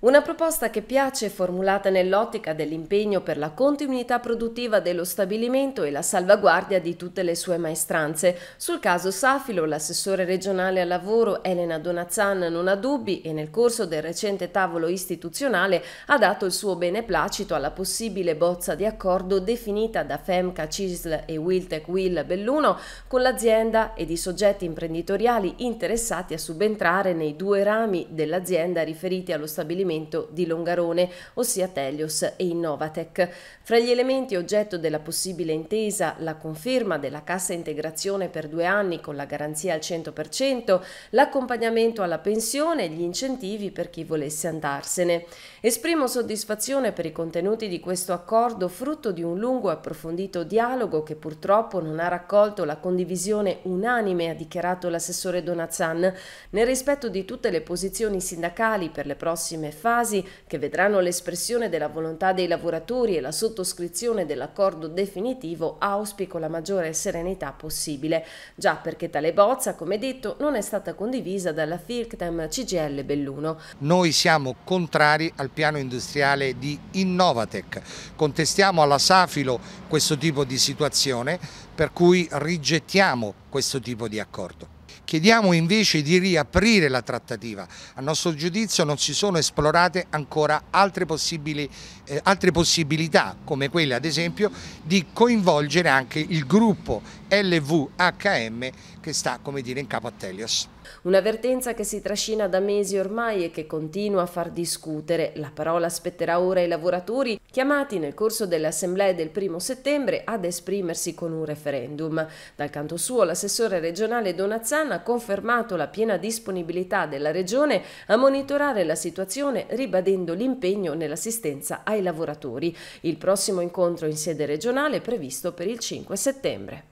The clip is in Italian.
Una proposta che piace formulata nell'ottica dell'impegno per la continuità produttiva dello stabilimento e la salvaguardia di tutte le sue maestranze. Sul caso Safilo, l'assessore regionale al lavoro Elena Donazzan non ha dubbi e nel corso del recente tavolo istituzionale ha dato il suo beneplacito alla possibile bozza di accordo definita da Femca Cisl e Wiltec Will Belluno con l'azienda ed i soggetti imprenditoriali interessati a subentrare nei due rami dell'azienda riferiti allo stabilimento stabilimento di Longarone, ossia Telios e Innovatec. Fra gli elementi oggetto della possibile intesa la conferma della cassa integrazione per due anni con la garanzia al 100%, l'accompagnamento alla pensione e gli incentivi per chi volesse andarsene. Esprimo soddisfazione per i contenuti di questo accordo, frutto di un lungo e approfondito dialogo che purtroppo non ha raccolto la condivisione unanime, ha dichiarato l'assessore Donazan. nel rispetto di tutte le posizioni sindacali per le prossime fasi che vedranno l'espressione della volontà dei lavoratori e la sottoscrizione dell'accordo definitivo, auspico la maggiore serenità possibile, già perché tale bozza, come detto, non è stata condivisa dalla Firctam CGL Belluno. Noi siamo contrari al piano industriale di Innovatec, contestiamo alla Safilo questo tipo di situazione, per cui rigettiamo questo tipo di accordo. Chiediamo invece di riaprire la trattativa. A nostro giudizio non si sono esplorate ancora altre, possibili, eh, altre possibilità come quelle ad esempio di coinvolgere anche il gruppo LVHM che sta come dire in capo a Telios. Un'avvertenza che si trascina da mesi ormai e che continua a far discutere. La parola spetterà ora ai lavoratori chiamati nel corso delle assemblee del primo settembre ad esprimersi con un referendum. Dal canto suo l'assessore regionale Donazzan ha confermato la piena disponibilità della regione a monitorare la situazione ribadendo l'impegno nell'assistenza ai lavoratori. Il prossimo incontro in sede regionale è previsto per il 5 settembre.